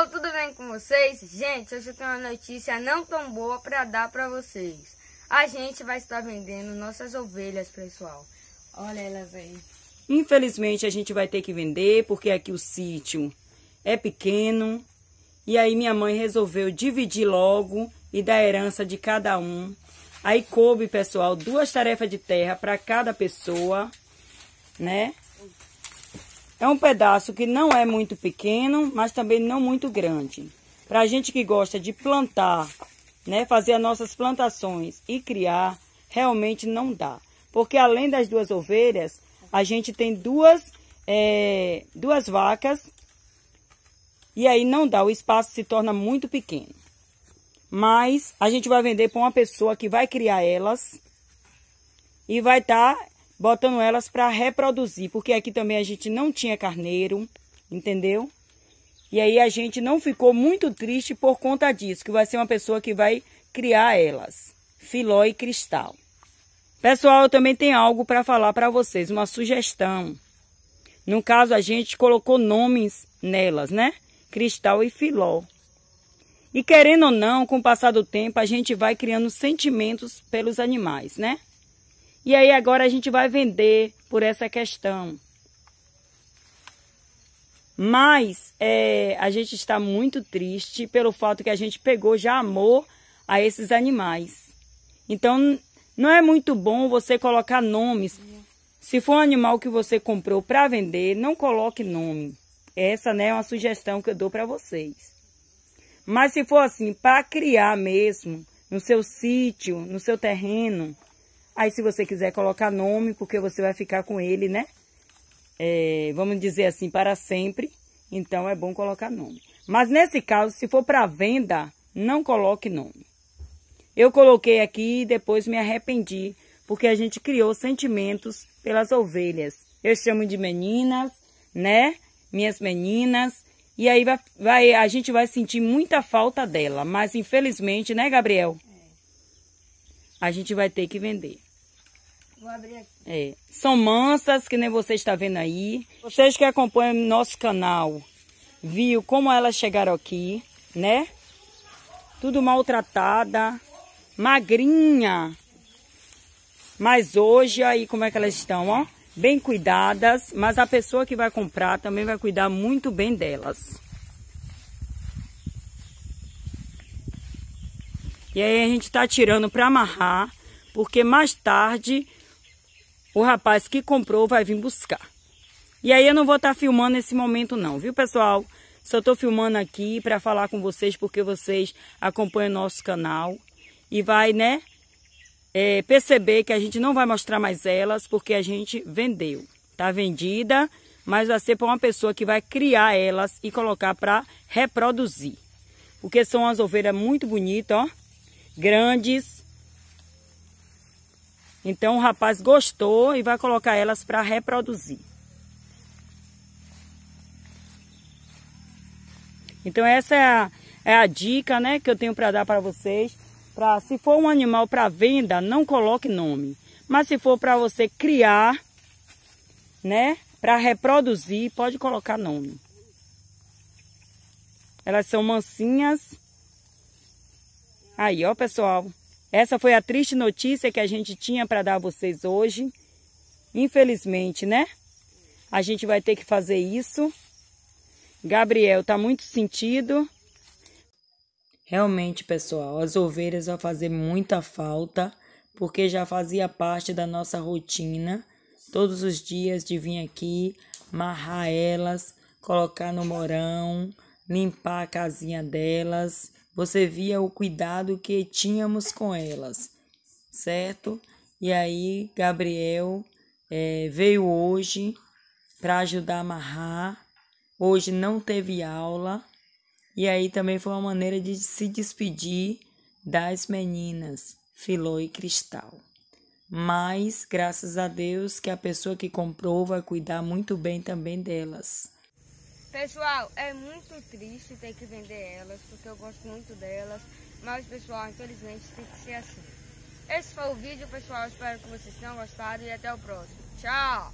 pessoal, tudo bem com vocês? Gente, hoje eu tenho uma notícia não tão boa para dar para vocês. A gente vai estar vendendo nossas ovelhas, pessoal. Olha elas aí. Infelizmente a gente vai ter que vender porque aqui o sítio é pequeno. E aí minha mãe resolveu dividir logo e dar herança de cada um. Aí coube, pessoal, duas tarefas de terra para cada pessoa, né? É um pedaço que não é muito pequeno, mas também não muito grande. Para a gente que gosta de plantar, né, fazer as nossas plantações e criar, realmente não dá. Porque além das duas ovelhas, a gente tem duas, é, duas vacas e aí não dá, o espaço se torna muito pequeno. Mas a gente vai vender para uma pessoa que vai criar elas e vai estar tá botando elas para reproduzir, porque aqui também a gente não tinha carneiro, entendeu? E aí a gente não ficou muito triste por conta disso, que vai ser uma pessoa que vai criar elas, filó e cristal. Pessoal, eu também tenho algo para falar para vocês, uma sugestão. No caso, a gente colocou nomes nelas, né? Cristal e filó. E querendo ou não, com o passar do tempo, a gente vai criando sentimentos pelos animais, né? E aí agora a gente vai vender por essa questão. Mas é, a gente está muito triste pelo fato que a gente pegou já amor a esses animais. Então não é muito bom você colocar nomes. Se for um animal que você comprou para vender, não coloque nome. Essa né, é uma sugestão que eu dou para vocês. Mas se for assim, para criar mesmo, no seu sítio, no seu terreno, Aí, se você quiser colocar nome, porque você vai ficar com ele, né? É, vamos dizer assim, para sempre. Então, é bom colocar nome. Mas, nesse caso, se for para venda, não coloque nome. Eu coloquei aqui e depois me arrependi, porque a gente criou sentimentos pelas ovelhas. Eu chamo de meninas, né? Minhas meninas. E aí vai, vai, a gente vai sentir muita falta dela. Mas, infelizmente, né, Gabriel? a gente vai ter que vender. Vou abrir aqui. É. São mansas, que nem você está vendo aí. Vocês que acompanham nosso canal, viu como elas chegaram aqui, né? Tudo maltratada, magrinha. Mas hoje, aí, como é que elas estão, ó? Bem cuidadas, mas a pessoa que vai comprar também vai cuidar muito bem delas. E aí a gente tá tirando para amarrar, porque mais tarde o rapaz que comprou vai vir buscar. E aí eu não vou estar tá filmando nesse momento não, viu pessoal? Só tô filmando aqui para falar com vocês, porque vocês acompanham nosso canal. E vai, né, é, perceber que a gente não vai mostrar mais elas, porque a gente vendeu. Tá vendida, mas vai ser para uma pessoa que vai criar elas e colocar para reproduzir. Porque são as ovelhas muito bonitas, ó grandes. Então o rapaz gostou e vai colocar elas para reproduzir. Então essa é a, é a dica, né, que eu tenho para dar para vocês. Pra, se for um animal para venda, não coloque nome. Mas se for para você criar, né, para reproduzir, pode colocar nome. Elas são mansinhas. Aí, ó, pessoal. Essa foi a triste notícia que a gente tinha para dar a vocês hoje. Infelizmente, né? A gente vai ter que fazer isso. Gabriel tá muito sentido. Realmente, pessoal, as ovelhas vão fazer muita falta, porque já fazia parte da nossa rotina. Todos os dias de vir aqui, marrar elas, colocar no morão, limpar a casinha delas você via o cuidado que tínhamos com elas, certo? E aí, Gabriel é, veio hoje para ajudar a amarrar. Hoje não teve aula. E aí também foi uma maneira de se despedir das meninas Filó e Cristal. Mas, graças a Deus, que a pessoa que comprou vai cuidar muito bem também delas. Pessoal, é muito triste ter que vender elas, porque eu gosto muito delas. Mas, pessoal, infelizmente tem que ser assim. Esse foi o vídeo, pessoal. Espero que vocês tenham gostado e até o próximo. Tchau!